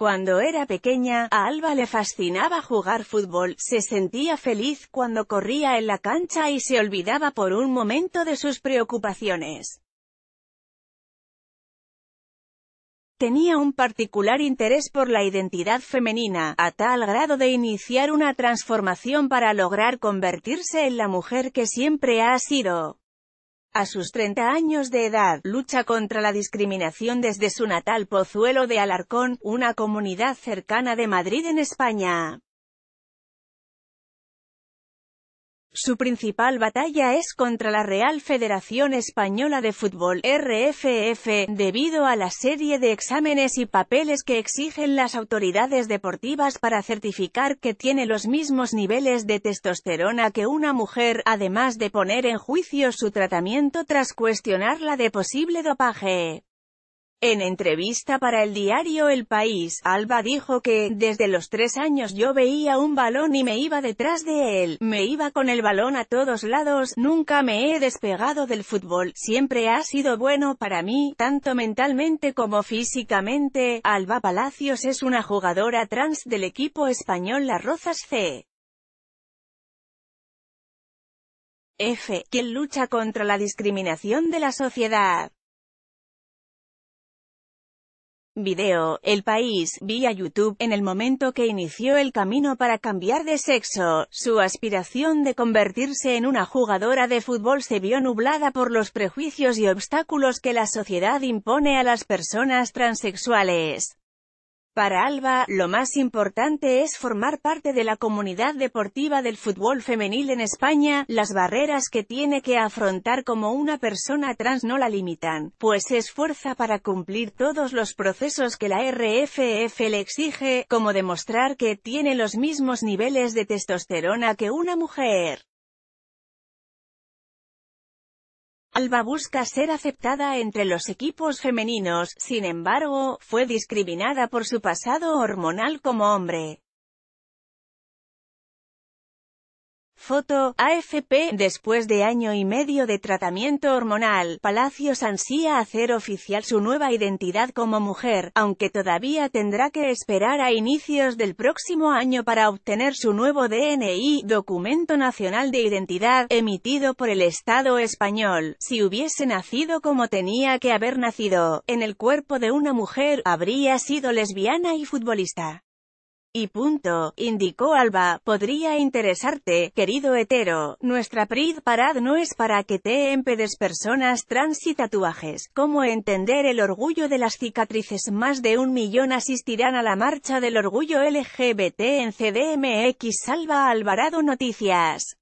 Cuando era pequeña, a Alba le fascinaba jugar fútbol, se sentía feliz cuando corría en la cancha y se olvidaba por un momento de sus preocupaciones. Tenía un particular interés por la identidad femenina, a tal grado de iniciar una transformación para lograr convertirse en la mujer que siempre ha sido. A sus 30 años de edad, lucha contra la discriminación desde su natal Pozuelo de Alarcón, una comunidad cercana de Madrid en España. Su principal batalla es contra la Real Federación Española de Fútbol, RFF, debido a la serie de exámenes y papeles que exigen las autoridades deportivas para certificar que tiene los mismos niveles de testosterona que una mujer, además de poner en juicio su tratamiento tras cuestionarla de posible dopaje. En entrevista para el diario El País, Alba dijo que, desde los tres años yo veía un balón y me iba detrás de él, me iba con el balón a todos lados, nunca me he despegado del fútbol, siempre ha sido bueno para mí, tanto mentalmente como físicamente. Alba Palacios es una jugadora trans del equipo español Las Rozas C. F, quien lucha contra la discriminación de la sociedad. Video, El País, vía YouTube, en el momento que inició el camino para cambiar de sexo, su aspiración de convertirse en una jugadora de fútbol se vio nublada por los prejuicios y obstáculos que la sociedad impone a las personas transexuales. Para Alba, lo más importante es formar parte de la comunidad deportiva del fútbol femenil en España, las barreras que tiene que afrontar como una persona trans no la limitan, pues se esfuerza para cumplir todos los procesos que la RFF le exige, como demostrar que tiene los mismos niveles de testosterona que una mujer. Alba busca ser aceptada entre los equipos femeninos, sin embargo, fue discriminada por su pasado hormonal como hombre. Foto, AFP, después de año y medio de tratamiento hormonal, Palacios ansía hacer oficial su nueva identidad como mujer, aunque todavía tendrá que esperar a inicios del próximo año para obtener su nuevo DNI, Documento Nacional de Identidad, emitido por el Estado español. Si hubiese nacido como tenía que haber nacido, en el cuerpo de una mujer, habría sido lesbiana y futbolista. Y punto, indicó Alba, podría interesarte, querido hetero, nuestra PRID Parad no es para que te empedes personas trans y tatuajes. como entender el orgullo de las cicatrices? Más de un millón asistirán a la marcha del orgullo LGBT en CDMX Salva Alvarado Noticias.